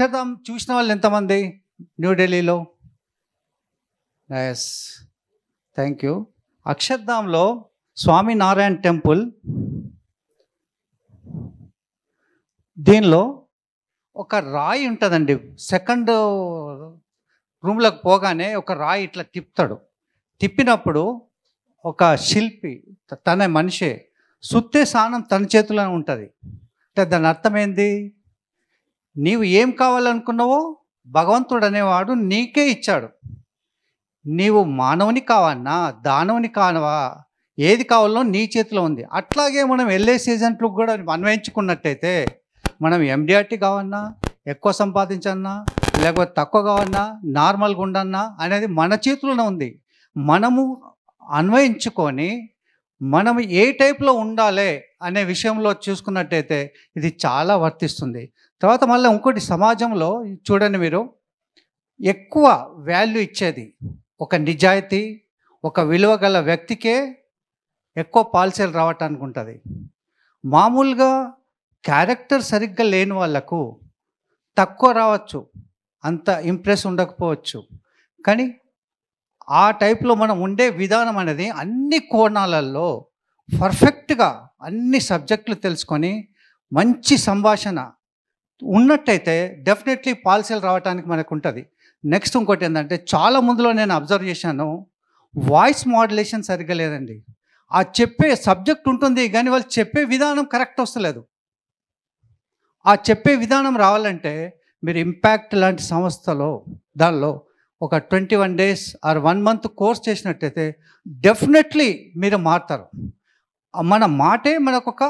చేద్దాం చూసిన వాళ్ళు ఎంతమంది న్యూఢిల్లీలో ఎస్ థ్యాంక్ యూ అక్షర్ధాంలో స్వామినారాయణ టెంపుల్ దీనిలో ఒక రాయి ఉంటుందండి సెకండ్ రూమ్లోకి పోగానే ఒక రాయి ఇట్లా తిప్పుతాడు తిప్పినప్పుడు ఒక శిల్పి తన మనిషే సుత్తే సానం తన చేతిలోనే ఉంటుంది అంటే దాని అర్థం ఏంది నీవు ఏం కావాలనుకున్నావో భగవంతుడు అనేవాడు నీకే ఇచ్చాడు నీవు మానవుని కావన్నా దానవుని కానవా ఏది కావాలో నీ చేతిలో ఉంది అట్లాగే మనం ఎల్ఏ సీజన్లకు కూడా అన్వయించుకున్నట్టయితే మనం ఎండిఆర్టీ కావన్నా ఎక్కువ సంపాదించన్నా లేకపోతే తక్కువ కావన్నా నార్మల్గా ఉండన్నా అనేది మన చేతిలోనే ఉంది మనము అన్వయించుకొని మనం ఏ టైప్లో ఉండాలి అనే విషయంలో చూసుకున్నట్టయితే ఇది చాలా వర్తిస్తుంది తర్వాత మళ్ళీ ఇంకోటి సమాజంలో చూడండి మీరు ఎక్కువ వాల్యూ ఇచ్చేది ఒక నిజాయితీ ఒక విలువ గల వ్యక్తికే ఎక్కువ పాలసీలు రావటానికి ఉంటుంది మామూలుగా క్యారెక్టర్ సరిగ్గా లేని వాళ్లకు తక్కువ రావచ్చు అంత ఇంప్రెస్ ఉండకపోవచ్చు కానీ ఆ టైప్లో మనం ఉండే విధానం అనేది అన్ని కోణాలలో పర్ఫెక్ట్గా అన్ని సబ్జెక్టులు తెలుసుకొని మంచి సంభాషణ ఉన్నట్టయితే డెఫినెట్లీ పాలసీలు రావడానికి మనకు ఉంటుంది నెక్స్ట్ ఇంకోటి ఏంటంటే చాలా ముందులో నేను అబ్జర్వ్ చేశాను వాయిస్ మాడ్యులేషన్ సరిగ్గా లేదండి ఆ చెప్పే సబ్జెక్ట్ ఉంటుంది కానీ వాళ్ళు చెప్పే విధానం కరెక్ట్ వస్తలేదు ఆ చెప్పే విధానం రావాలంటే మీరు ఇంపాక్ట్ లాంటి సంస్థలో దానిలో ఒక twenty one days or one month course చేసినట్టయితే డెఫినెట్లీ మీరు మారుతారు మన మాటే మనకొక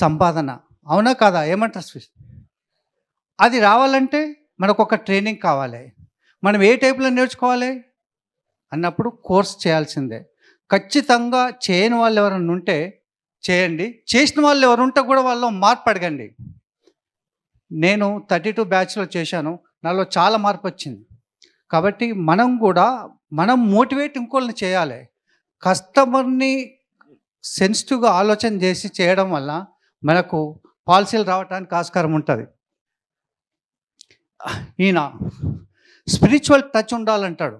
సంపాదన అవునా కాదా ఏమంటారు స్వీట్ అది రావాలంటే మనకు ఒక ట్రైనింగ్ కావాలి మనం ఏ టైప్లో నేర్చుకోవాలి అన్నప్పుడు కోర్స్ చేయాల్సిందే ఖచ్చితంగా చేయని వాళ్ళు ఎవరైనా ఉంటే చేయండి చేసిన వాళ్ళు ఎవరు ఉంటే కూడా వాళ్ళు మార్పు అడగండి నేను థర్టీ టూ బ్యాచ్లో చేశాను నాలో చాలా మార్పు వచ్చింది కాబట్టి మనం కూడా మనం మోటివేట్ ఇంకోళ్ళని చేయాలి కస్టమర్ని సెన్సిటివ్గా ఆలోచన చేసి చేయడం వల్ల మనకు పాలసీలు రావడానికి ఆస్కారం ఉంటుంది ఈయన స్పిరిచువల్ టచ్ ఉండాలంటాడు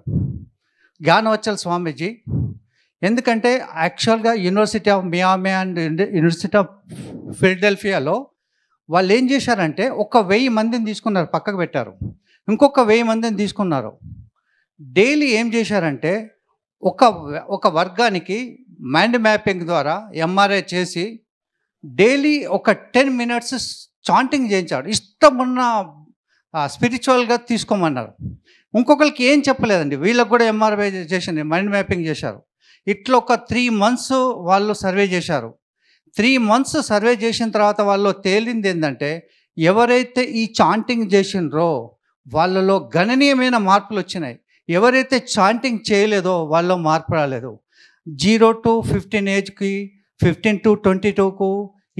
జ్ఞానవచ్చల స్వామీజీ ఎందుకంటే యాక్చువల్గా university of Miami and university of ఫిల్డెల్ఫియాలో వాళ్ళు ఏం చేశారంటే ఒక వెయ్యి మందిని తీసుకున్నారు పక్కకు పెట్టారు ఇంకొక వెయ్యి మందిని తీసుకున్నారు డైలీ ఏం చేశారంటే ఒక ఒక వర్గానికి మైండ్ మ్యాపింగ్ ద్వారా ఎంఆర్ఐ చేసి డైలీ ఒక టెన్ మినిట్స్ చాంటింగ్ చేయించాడు ఇష్టం ఉన్న స్పిరిచువల్గా తీసుకోమన్నారు ఇంకొకరికి ఏం చెప్పలేదండి వీళ్ళకి కూడా ఎంఆర్ఐ చేసింది మైండ్ మ్యాపింగ్ చేశారు ఇట్లా ఒక త్రీ మంత్స్ వాళ్ళు సర్వే చేశారు త్రీ మంత్స్ సర్వే చేసిన తర్వాత వాళ్ళు తేలింది ఏంటంటే ఎవరైతే ఈ చాంటింగ్ చేసినరో వాళ్ళలో గణనీయమైన మార్పులు వచ్చినాయి ఎవరైతే చాంటింగ్ చేయలేదో వాళ్ళలో మార్పు రాలేదు జీరో టు ఫిఫ్టీన్ ఏజ్కి ఫిఫ్టీన్ టు ట్వంటీ టూకు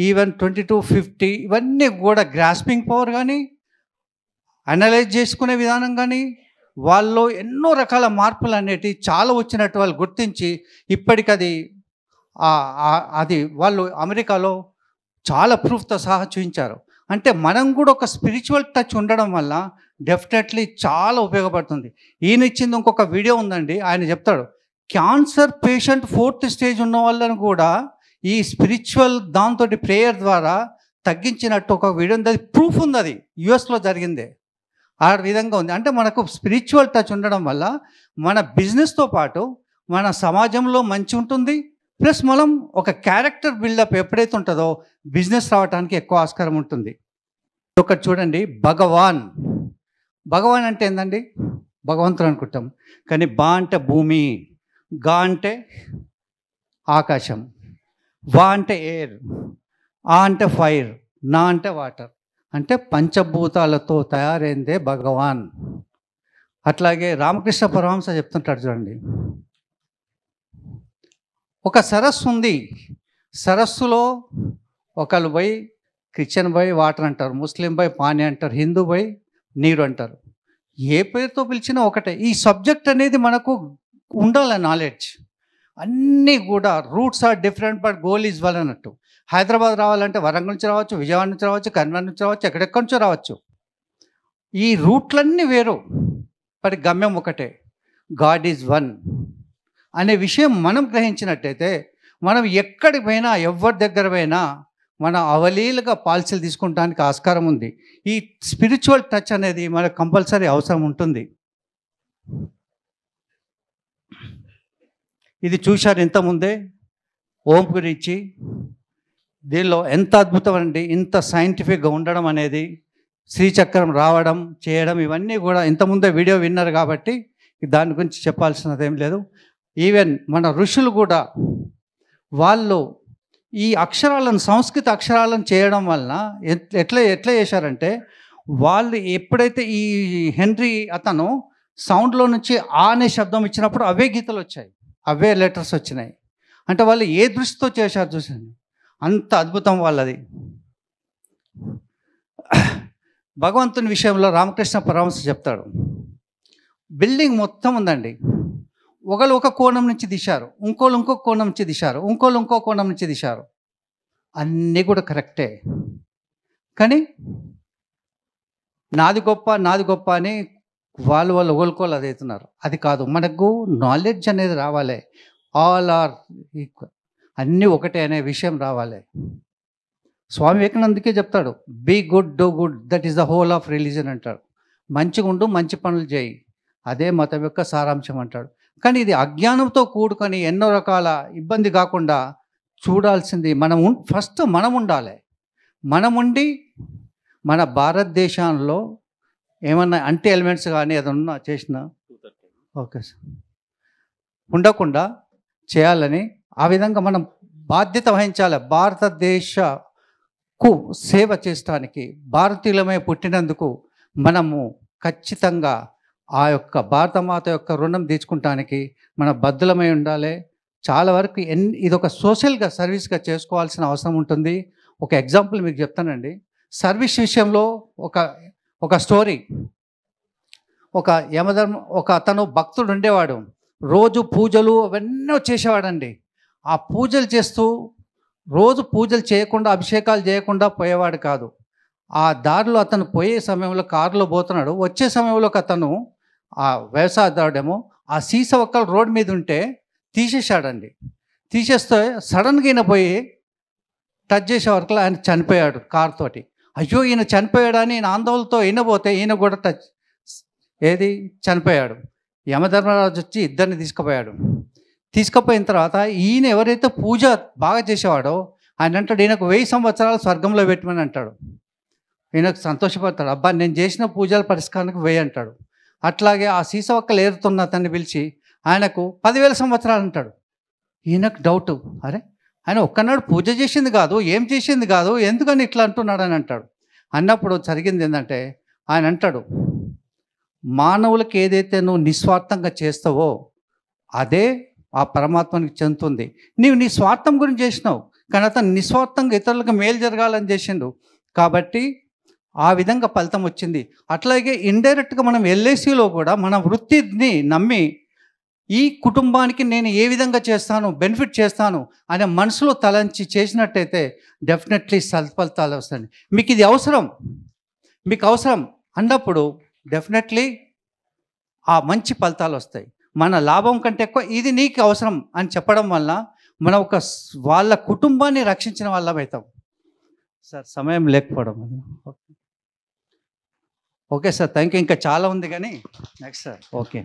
ఈవెన్ ట్వంటీ టూ ఫిఫ్టీ ఇవన్నీ కూడా గ్రాస్పింగ్ పవర్ కానీ అనలైజ్ చేసుకునే విధానం కానీ వాళ్ళు ఎన్నో రకాల మార్పులు అనేటివి చాలా వచ్చినట్టు వాళ్ళు గుర్తించి ఇప్పటికది అది వాళ్ళు అమెరికాలో చాలా ప్రూఫ్తో సహా చూపించారు అంటే మనం కూడా ఒక స్పిరిచువల్ టచ్ ఉండడం వల్ల డెఫినెట్లీ చాలా ఉపయోగపడుతుంది ఈయన ఇచ్చింది ఇంకొక వీడియో ఉందండి ఆయన చెప్తాడు క్యాన్సర్ పేషెంట్ ఫోర్త్ స్టేజ్ ఉన్న వాళ్ళని కూడా ఈ స్పిరిచువల్ దాంతో ప్రేయర్ ద్వారా తగ్గించినట్టు ఒక వీడియో ఉంది అది ప్రూఫ్ ఉంది అది యుఎస్లో జరిగిందే ఆ విధంగా ఉంది అంటే మనకు స్పిరిచువల్ టచ్ ఉండడం వల్ల మన బిజినెస్తో పాటు మన సమాజంలో మంచి ఉంటుంది ప్లస్ మనం ఒక క్యారెక్టర్ బిల్డప్ ఎప్పుడైతే ఉంటుందో బిజినెస్ రావడానికి ఎక్కువ ఆస్కారం ఉంటుంది ఒకటి చూడండి భగవాన్ భగవాన్ అంటే ఏందండి భగవంతుడు అనుకుంటాం కానీ బా అంటే భూమి గా అంటే ఆకాశం వా అంటే ఎయిర్ ఆ అంటే ఫైర్ నా అంటే వాటర్ అంటే పంచభూతాలతో తయారైందే భగవాన్ అట్లాగే రామకృష్ణ పరమహంస చెప్తుంటాడు చూడండి ఒక సరస్సు ఉంది సరస్సులో ఒకళ్ళు పోయి క్రిస్టియన్ బై వాటర్ అంటారు ముస్లిం బై పానీ అంటారు హిందూ బై నీరు అంటారు ఏ పేరుతో పిలిచినా ఒకటే ఈ సబ్జెక్ట్ అనేది మనకు ఉండాలి నాలెడ్జ్ అన్నీ కూడా roots are different but goal is well అన్నట్టు హైదరాబాద్ రావాలంటే వరంగల్ నుంచి రావచ్చు విజయవాడ నుంచి రావచ్చు కర్నూలు నుంచి రావచ్చు ఎక్కడెక్కడి నుంచో రావచ్చు ఈ రూట్లన్నీ వేరు బట్ గమ్యం ఒకటే గాడ్ ఈజ్ వన్ అనే విషయం మనం గ్రహించినట్టయితే మనం ఎక్కడికి పోయినా ఎవరి దగ్గర పోయినా మన అవలీలుగా పాలసీలు తీసుకుంటానికి ఆస్కారం ఉంది ఈ స్పిరిచువల్ టచ్ అనేది మనకు కంపల్సరీ అవసరం ఉంటుంది ఇది చూశారు ఇంతకుముందే ఓం గురించి దీనిలో ఎంత అద్భుతం అండి ఇంత సైంటిఫిక్గా ఉండడం అనేది శ్రీచక్రం రావడం చేయడం ఇవన్నీ కూడా ఇంతకుముందే వీడియో విన్నారు కాబట్టి దాని గురించి చెప్పాల్సినది ఏం లేదు ఈవెన్ మన ఋషులు కూడా వాళ్ళు ఈ అక్షరాలను సంస్కృత అక్షరాలను చేయడం వలన ఎట్లా ఎట్లా చేశారంటే వాళ్ళు ఎప్పుడైతే ఈ హెన్రీ అతను సౌండ్లో నుంచి ఆ అనే శబ్దం ఇచ్చినప్పుడు అవే గీతలు వచ్చాయి అవే లెటర్స్ వచ్చినాయి అంటే వాళ్ళు ఏ దృష్టితో చేశారు చూసాను అంత అద్భుతం వాళ్ళది భగవంతుని విషయంలో రామకృష్ణ పరామర్శ చెప్తాడు బిల్డింగ్ మొత్తం ఉందండి ఒకళ్ళు ఒక కోణం నుంచి దిశారు ఇంకోళ్ళు ఇంకో కోణం నుంచి దిశారు ఇంకోళ్ళు ఇంకో కోణం నుంచి దిశారు అన్నీ కూడా కరెక్టే కానీ నాది గొప్ప నాది గొప్ప అని వాళ్ళు వాళ్ళు ఒకరికోలు అది అవుతున్నారు అది కాదు మనకు నాలెడ్జ్ అనేది రావాలి ఆల్ ఆర్ ఈక్వల్ అన్నీ ఒకటే అనే విషయం రావాలి స్వామి వివేకానందకే చెప్తాడు be good do good that is the whole of religion అంటాడు మంచిగా ఉండు మంచి పనులు చేయి అదే మతం యొక్క సారాంశం అంటాడు కానీ ఇది అజ్ఞానంతో కూడుకొని ఎన్నో రకాల ఇబ్బంది కాకుండా చూడాల్సింది మనం ఫస్ట్ మనం ఉండాలి మనం ఉండి మన భారతదేశంలో ఏమన్నా అంటీ ఎలిమెంట్స్ కానీ ఏదన్నా చేసిన ఓకే సార్ ఉండకుండా చేయాలని ఆ విధంగా మనం బాధ్యత వహించాలి భారతదేశకు సేవ చేసడానికి భారతీయులమే పుట్టినందుకు మనము ఖచ్చితంగా ఆ యొక్క భారతమాత యొక్క రుణం తీర్చుకుంటానికి మన బద్దులమై ఉండాలి చాలా వరకు ఎన్ ఇది ఒక సోషల్గా సర్వీస్గా చేసుకోవాల్సిన అవసరం ఉంటుంది ఒక ఎగ్జాంపుల్ మీకు చెప్తానండి సర్వీస్ విషయంలో ఒక ఒక స్టోరీ ఒక యమధర్మ ఒక అతను భక్తుడు ఉండేవాడు రోజు పూజలు అవన్నీ చేసేవాడండి ఆ పూజలు చేస్తూ రోజు పూజలు చేయకుండా అభిషేకాలు చేయకుండా పోయేవాడు కాదు ఆ దారిలో అతను పోయే సమయంలో కారులో పోతున్నాడు వచ్చే సమయంలో అతను ఆ వ్యవసాయదారుడేమో ఆ సీస ఒక్కలు రోడ్డు మీద ఉంటే తీసేశాడండి తీసేస్తే సడన్గా పోయి టచ్ చేసే వరకు ఆయన చనిపోయాడు కారుతోటి అయ్యో ఈయన చనిపోయాడని ఈయన ఆందోళనతో ఈయనపోతే ఈయన కూడా టచ్ ఏది చనిపోయాడు యమధర్మరాజు వచ్చి ఇద్దరిని తీసుకుపోయాడు తీసుకుపోయిన తర్వాత ఈయన ఎవరైతే పూజ బాగా చేసేవాడో ఆయన అంటాడు ఈయనకు వెయ్యి సంవత్సరాలు స్వర్గంలో పెట్టమని అంటాడు ఈయనకు సంతోషపడతాడు అబ్బా నేను చేసిన పూజల పరిష్కారానికి వెయ్యి అంటాడు అట్లాగే ఆ ఒక్క ఏరుతున్న అతన్ని పిలిచి ఆయనకు పదివేల సంవత్సరాలు అంటాడు ఈయనకు డౌట్ అరే ఆయన ఒక్కనాడు పూజ చేసింది కాదు ఏం చేసింది కాదు ఎందుకని ఇట్లా అంటున్నాడు అని అంటాడు అన్నప్పుడు జరిగింది ఏంటంటే ఆయన అంటాడు మానవులకు ఏదైతే నువ్వు నిస్వార్థంగా చేస్తావో అదే ఆ పరమాత్మనికి చెందుతుంది నీవు నీ స్వార్థం గురించి చేసినావు కానీ అతను నిస్వార్థంగా ఇతరులకు మేలు జరగాలని చేసిండు కాబట్టి ఆ విధంగా ఫలితం వచ్చింది అట్లాగే ఇండైరెక్ట్గా మనం ఎల్ఐసిలో కూడా మన వృత్తిని నమ్మి ఈ కుటుంబానికి నేను ఏ విధంగా చేస్తాను బెనిఫిట్ చేస్తాను అనే మనసులో తలంచి చేసినట్టయితే డెఫినెట్లీ సత్ఫలితాలు వస్తాయి మీకు ఇది అవసరం మీకు అవసరం అన్నప్పుడు డెఫినెట్లీ ఆ మంచి ఫలితాలు వస్తాయి మన లాభం కంటే ఎక్కువ ఇది నీకు అవసరం అని చెప్పడం వల్ల మనం ఒక వాళ్ళ కుటుంబాన్ని రక్షించిన వాళ్ళం అవుతాం సార్ సమయం లేకపోవడం okay okay sir thank you ఇంకా చాలా ఉంది కానీ నెక్స్ట్ సార్ ఓకే